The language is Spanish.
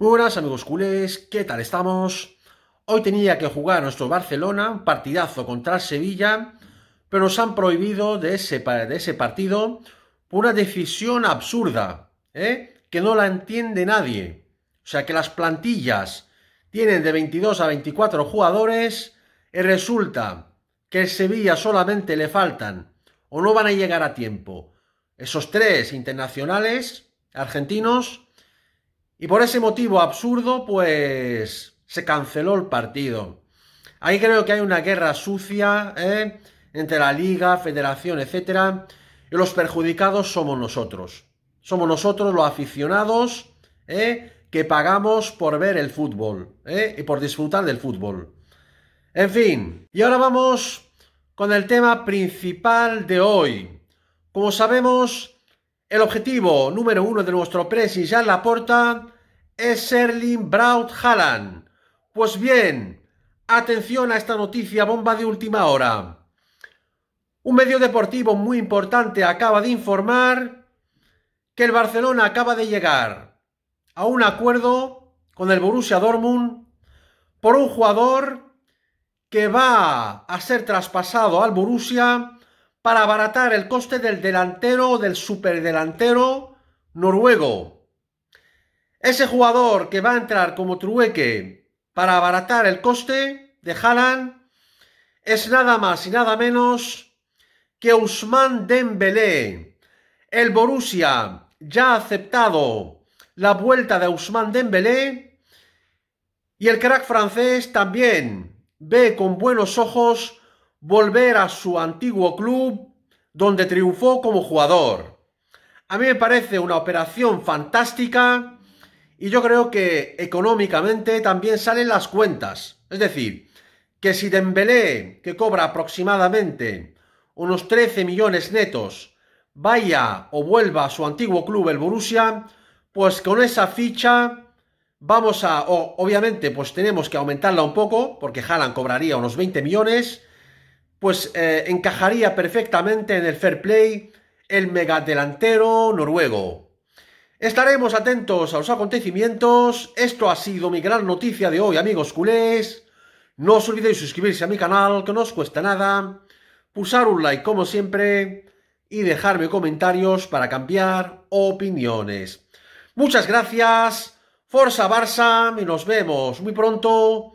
Muy buenas amigos culés, ¿qué tal estamos? Hoy tenía que jugar nuestro Barcelona, un partidazo contra Sevilla, pero nos han prohibido de ese, de ese partido por una decisión absurda, ¿eh? que no la entiende nadie. O sea que las plantillas tienen de 22 a 24 jugadores y resulta que el Sevilla solamente le faltan o no van a llegar a tiempo esos tres internacionales argentinos y por ese motivo absurdo, pues se canceló el partido. Ahí creo que hay una guerra sucia ¿eh? entre la liga, federación, etcétera, y los perjudicados somos nosotros. Somos nosotros los aficionados ¿eh? que pagamos por ver el fútbol ¿eh? y por disfrutar del fútbol. En fin, y ahora vamos con el tema principal de hoy. Como sabemos, el objetivo número uno de nuestro presi la puerta es Erling Braut Haaland. Pues bien, atención a esta noticia bomba de última hora. Un medio deportivo muy importante acaba de informar que el Barcelona acaba de llegar a un acuerdo con el Borussia Dortmund por un jugador que va a ser traspasado al Borussia para abaratar el coste del delantero o del superdelantero noruego. Ese jugador que va a entrar como trueque para abaratar el coste de Haaland es nada más y nada menos que Usman Dembélé. El Borussia ya ha aceptado la vuelta de Usman Dembélé y el crack francés también ve con buenos ojos volver a su antiguo club donde triunfó como jugador. A mí me parece una operación fantástica y yo creo que económicamente también salen las cuentas. Es decir, que si Dembélé, que cobra aproximadamente unos 13 millones netos, vaya o vuelva a su antiguo club, el Borussia, pues con esa ficha vamos a, obviamente, pues tenemos que aumentarla un poco, porque Haaland cobraría unos 20 millones, pues eh, encajaría perfectamente en el fair play el delantero noruego. Estaremos atentos a los acontecimientos. Esto ha sido mi gran noticia de hoy, amigos culés. No os olvidéis suscribirse a mi canal, que no os cuesta nada. Pulsar un like, como siempre. Y dejarme comentarios para cambiar opiniones. Muchas gracias. Forza Barça y nos vemos muy pronto